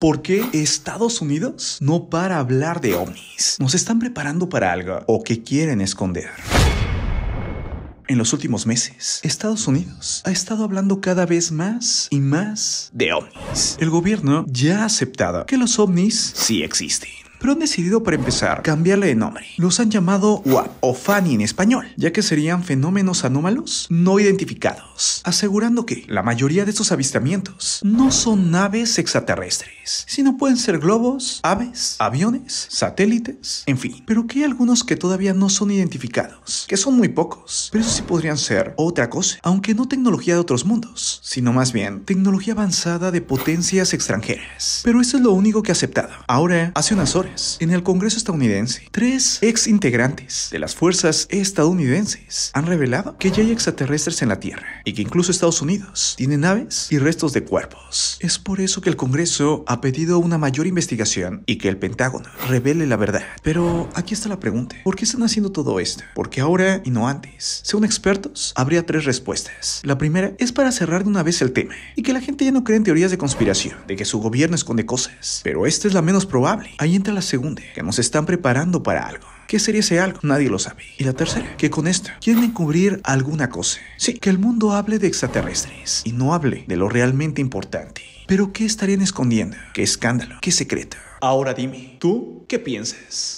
¿Por qué Estados Unidos no para hablar de ovnis? ¿Nos están preparando para algo o que quieren esconder? En los últimos meses, Estados Unidos ha estado hablando cada vez más y más de ovnis. El gobierno ya ha aceptado que los ovnis sí existen pero han decidido para empezar cambiarle de nombre. Los han llamado WAP o FANI en español, ya que serían fenómenos anómalos no identificados, asegurando que la mayoría de estos avistamientos no son naves extraterrestres, sino pueden ser globos, aves, aviones, satélites, en fin. Pero que hay algunos que todavía no son identificados, que son muy pocos, pero eso sí podrían ser otra cosa, aunque no tecnología de otros mundos sino más bien tecnología avanzada de potencias extranjeras. Pero eso es lo único que ha aceptado. Ahora, hace unas horas, en el Congreso estadounidense, tres ex integrantes de las fuerzas estadounidenses han revelado que ya hay extraterrestres en la Tierra y que incluso Estados Unidos tiene naves y restos de cuerpos. Es por eso que el Congreso ha pedido una mayor investigación y que el Pentágono revele la verdad. Pero aquí está la pregunta. ¿Por qué están haciendo todo esto? Porque ahora y no antes, según expertos, habría tres respuestas. La primera es para cerrar una vez el tema y que la gente ya no cree en teorías de conspiración, de que su gobierno esconde cosas. Pero esta es la menos probable. Ahí entra la segunda, que nos están preparando para algo. ¿Qué sería ese algo? Nadie lo sabe. Y la tercera, que con esto quieren encubrir alguna cosa. Sí, que el mundo hable de extraterrestres y no hable de lo realmente importante. Pero ¿qué estarían escondiendo? ¿Qué escándalo? ¿Qué secreto? Ahora dime, ¿tú qué piensas?